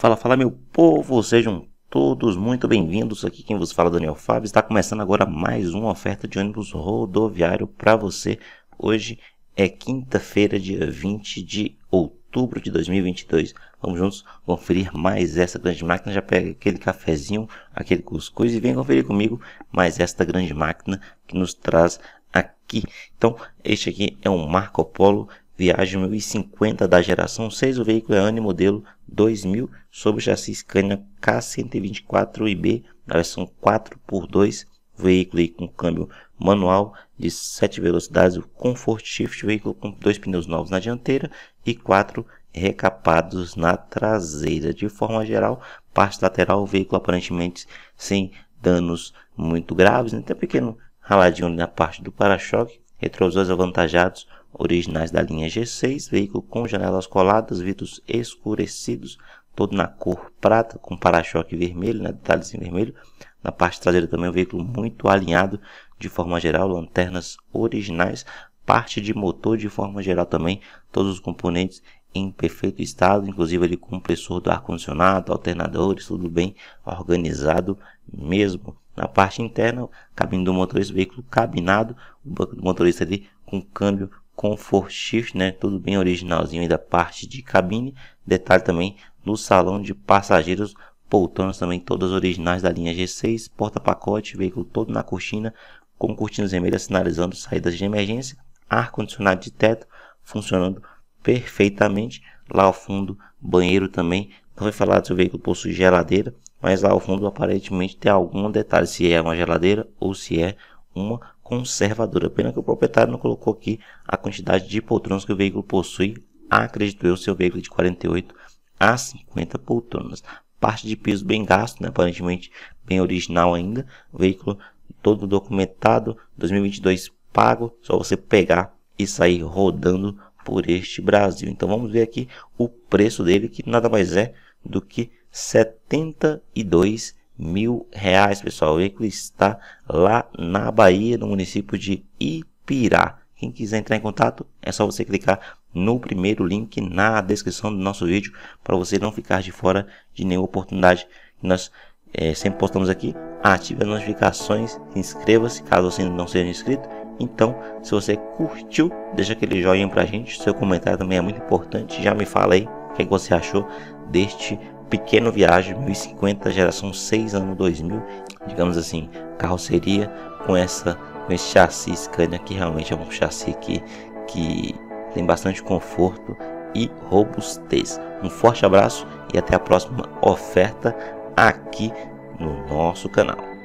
Fala, fala meu povo, sejam todos muito bem-vindos. Aqui quem vos fala Daniel Fábio. Está começando agora mais uma oferta de ônibus rodoviário para você. Hoje é quinta-feira, dia 20 de outubro de 2022. Vamos juntos conferir mais essa grande máquina. Já pega aquele cafezinho, aquele cuscuz e vem conferir comigo mais esta grande máquina que nos traz aqui. Então, este aqui é um Marco Polo Viagem 1050 da geração 6, o veículo é ano modelo 2000, sob o chassi Scania K124IB, na versão 4x2, veículo aí com câmbio manual de 7 velocidades, o Comfort Shift, veículo com dois pneus novos na dianteira e quatro recapados na traseira. De forma geral, parte lateral, o veículo aparentemente sem danos muito graves, né? até pequeno raladinho na parte do para-choque, retrovisores avantajados originais da linha G6, veículo com janelas coladas, vidros escurecidos, todo na cor prata, com para-choque vermelho, né, detalhes em vermelho. Na parte traseira também um veículo muito alinhado de forma geral, lanternas originais, parte de motor de forma geral também, todos os componentes em perfeito estado, inclusive ali compressor do ar-condicionado, alternadores, tudo bem organizado mesmo. Na parte interna, cabine do motorista, veículo cabinado, o banco do motorista ali com câmbio Comfort Shift, né? Tudo bem originalzinho aí da parte de cabine. Detalhe também no salão de passageiros, poltronas também todas originais da linha G6, porta-pacote, veículo todo na cortina, com cortinas vermelhas sinalizando saídas de emergência, ar-condicionado de teto funcionando perfeitamente. Lá ao fundo, banheiro também. Não foi falado se o veículo possui geladeira, mas lá ao fundo aparentemente tem algum detalhe, se é uma geladeira ou se é uma conservadora. Pena que o proprietário não colocou aqui a quantidade de poltronas que o veículo possui, acredito eu, seu veículo é de 48 a 50 poltronas. Parte de piso bem gasto, né? aparentemente bem original ainda, veículo todo documentado, 2022 pago, só você pegar e sair rodando por este Brasil. Então vamos ver aqui o preço dele, que nada mais é do que 72 mil reais, pessoal. O veículo está lá na Bahia, no município de Ipirá. Quem quiser entrar em contato, é só você clicar no primeiro link na descrição do nosso vídeo para você não ficar de fora de nenhuma oportunidade que nós é, sempre postamos aqui. Ative as notificações, inscreva-se caso você não seja inscrito. Então, se você curtiu, deixa aquele joinha pra gente. Seu comentário também é muito importante. Já me fala aí o que, é que você achou deste Pequeno Viagem 1050, geração 6, ano 2000, digamos assim, carroceria com essa com esse chassi Scania que realmente é um chassi que, que tem bastante conforto e robustez. Um forte abraço e até a próxima oferta aqui no nosso canal.